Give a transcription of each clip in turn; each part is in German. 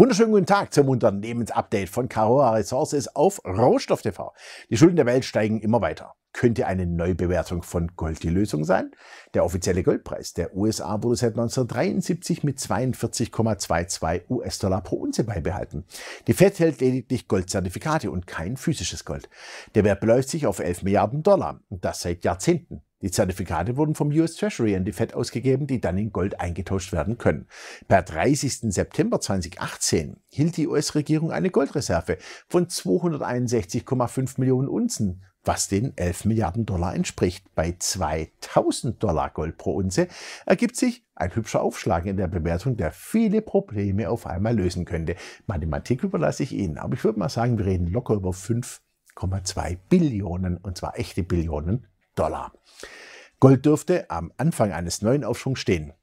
Wunderschönen guten Tag zum Unternehmensupdate von Caroa Resources auf Rohstoff TV. Die Schulden der Welt steigen immer weiter. Könnte eine Neubewertung von Gold die Lösung sein? Der offizielle Goldpreis der USA wurde seit 1973 mit 42,22 US-Dollar pro Unze beibehalten. Die Fed hält lediglich Goldzertifikate und kein physisches Gold. Der Wert beläuft sich auf 11 Milliarden Dollar, und das seit Jahrzehnten. Die Zertifikate wurden vom US Treasury an die Fed ausgegeben, die dann in Gold eingetauscht werden können. Per 30. September 2018 hielt die US-Regierung eine Goldreserve von 261,5 Millionen Unzen, was den 11 Milliarden Dollar entspricht. Bei 2000 Dollar Gold pro Unze ergibt sich ein hübscher Aufschlag in der Bewertung, der viele Probleme auf einmal lösen könnte. Mathematik überlasse ich Ihnen, aber ich würde mal sagen, wir reden locker über 5,2 Billionen, und zwar echte Billionen Dollar. Gold dürfte am Anfang eines neuen Aufschwungs stehen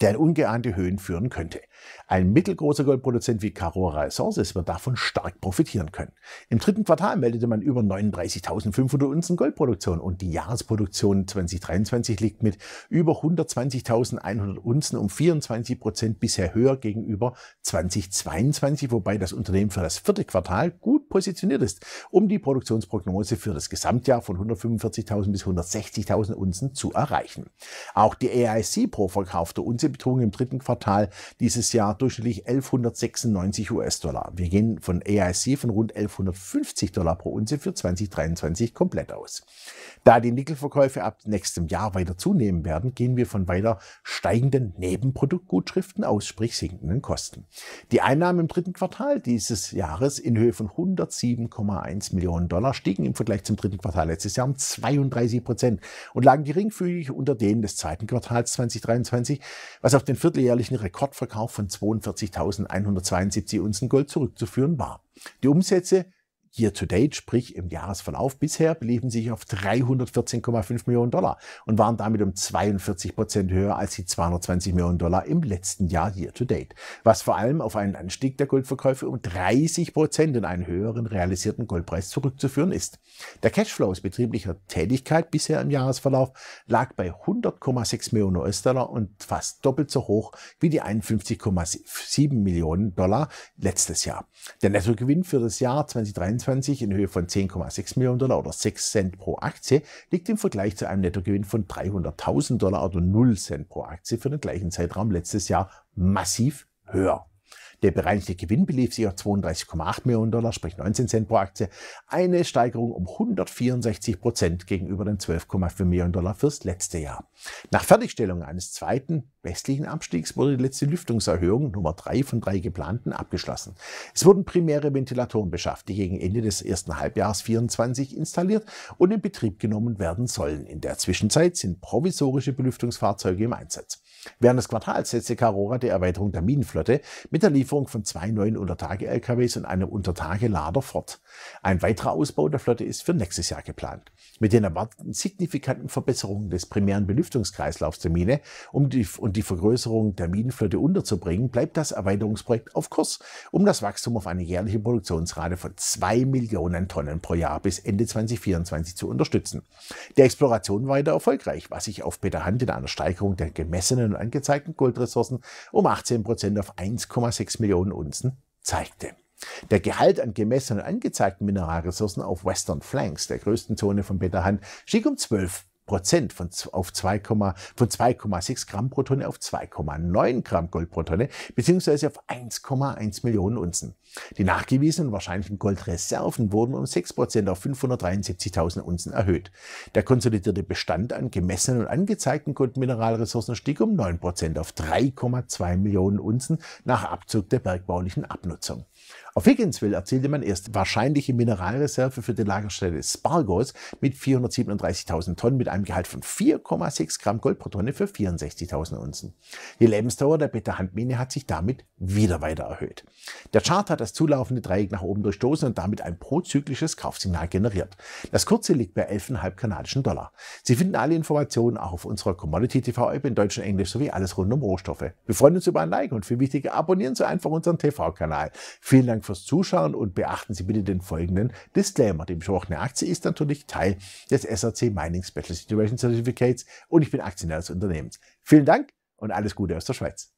der in ungeahnte Höhen führen könnte. Ein mittelgroßer Goldproduzent wie Carora Resources wird davon stark profitieren können. Im dritten Quartal meldete man über 39.500 Unzen Goldproduktion und die Jahresproduktion 2023 liegt mit über 120.100 Unzen um 24 Prozent bisher höher gegenüber 2022, wobei das Unternehmen für das vierte Quartal gut positioniert ist, um die Produktionsprognose für das Gesamtjahr von 145.000 bis 160.000 Unzen zu erreichen. Auch die AIC pro verkaufte Unzen Umsätze betrugen im dritten Quartal dieses Jahr durchschnittlich 1196 US-Dollar. Wir gehen von EIC von rund 1150 Dollar pro Unze für 2023 komplett aus. Da die Nickelverkäufe ab nächstem Jahr weiter zunehmen werden, gehen wir von weiter steigenden Nebenproduktgutschriften aus, sprich sinkenden Kosten. Die Einnahmen im dritten Quartal dieses Jahres in Höhe von 107,1 Millionen Dollar stiegen im Vergleich zum dritten Quartal letztes Jahr um 32 Prozent und lagen geringfügig unter denen des zweiten Quartals 2023 was auf den vierteljährlichen Rekordverkauf von 42.172 Unzen Gold zurückzuführen war. Die Umsätze year to date, sprich im Jahresverlauf bisher, beliefen sich auf 314,5 Millionen Dollar und waren damit um 42 Prozent höher als die 220 Millionen Dollar im letzten Jahr year to date, was vor allem auf einen Anstieg der Goldverkäufe um 30 Prozent und einen höheren realisierten Goldpreis zurückzuführen ist. Der Cashflow aus betrieblicher Tätigkeit bisher im Jahresverlauf lag bei 100,6 Millionen US-Dollar und fast doppelt so hoch wie die 51,7 Millionen Dollar letztes Jahr. Der Nettogewinn für das Jahr 2023 2022 in Höhe von 10,6 Millionen Dollar oder 6 Cent pro Aktie liegt im Vergleich zu einem Nettogewinn von 300.000 Dollar oder 0 Cent pro Aktie für den gleichen Zeitraum letztes Jahr massiv höher. Der bereinigte Gewinn belief sich auf 32,8 Millionen Dollar, sprich 19 Cent pro Aktie, eine Steigerung um 164 Prozent gegenüber den 12,5 Millionen Dollar fürs letzte Jahr. Nach Fertigstellung eines zweiten westlichen Abstiegs wurde die letzte Lüftungserhöhung Nummer drei von drei geplanten abgeschlossen. Es wurden primäre Ventilatoren beschafft, die gegen Ende des ersten Halbjahres 24 installiert und in Betrieb genommen werden sollen. In der Zwischenzeit sind provisorische Belüftungsfahrzeuge im Einsatz. Während des Quartals setzte Carora die Erweiterung der Minenflotte mit der Lieferung Lieferung von zwei neuen Untertage-LKWs und einem Untertagelader fort. Ein weiterer Ausbau der Flotte ist für nächstes Jahr geplant. Mit den erwarteten signifikanten Verbesserungen des primären Belüftungskreislaufs der Mine um die, und die Vergrößerung der Minenflotte unterzubringen, bleibt das Erweiterungsprojekt auf Kurs, um das Wachstum auf eine jährliche Produktionsrate von zwei Millionen Tonnen pro Jahr bis Ende 2024 zu unterstützen. Die Exploration war weiter erfolgreich, was sich auf Peter Hand in einer Steigerung der gemessenen und angezeigten Goldressourcen um 18 Prozent auf 1,6 Millionen Unzen zeigte. Der Gehalt an gemessenen und angezeigten Mineralressourcen auf Western Flanks, der größten Zone von Betahan, stieg um 12 Prozent von, auf 2, von 2,6 Gramm pro Tonne auf 2,9 Gramm Gold pro Tonne, beziehungsweise auf 1,1 Millionen Unzen. Die nachgewiesenen wahrscheinlichen Goldreserven wurden um 6 Prozent auf 573.000 Unzen erhöht. Der konsolidierte Bestand an gemessenen und angezeigten Goldmineralressourcen stieg um 9 Prozent auf 3,2 Millionen Unzen nach Abzug der bergbaulichen Abnutzung. Auf Higginsville erzielte man erst wahrscheinliche Mineralreserve für die Lagerstätte Spargos mit 437.000 Tonnen mit einem einem Gehalt von 4,6 Gramm Gold pro Tonne für 64.000 Unzen. Die Lebensdauer der Beta-Handmine hat sich damit wieder weiter erhöht. Der Chart hat das zulaufende Dreieck nach oben durchstoßen und damit ein prozyklisches Kaufsignal generiert. Das kurze liegt bei 11,5 kanadischen Dollar. Sie finden alle Informationen auch auf unserer Commodity TV-App in Deutsch und Englisch sowie alles rund um Rohstoffe. Wir freuen uns über ein Like und für wichtige abonnieren Sie einfach unseren TV-Kanal. Vielen Dank fürs Zuschauen und beachten Sie bitte den folgenden Disclaimer. Die besprochene Aktie ist natürlich Teil des SRC Mining Specials Situation Certificates und ich bin Aktionär des Unternehmens. Vielen Dank und alles Gute aus der Schweiz.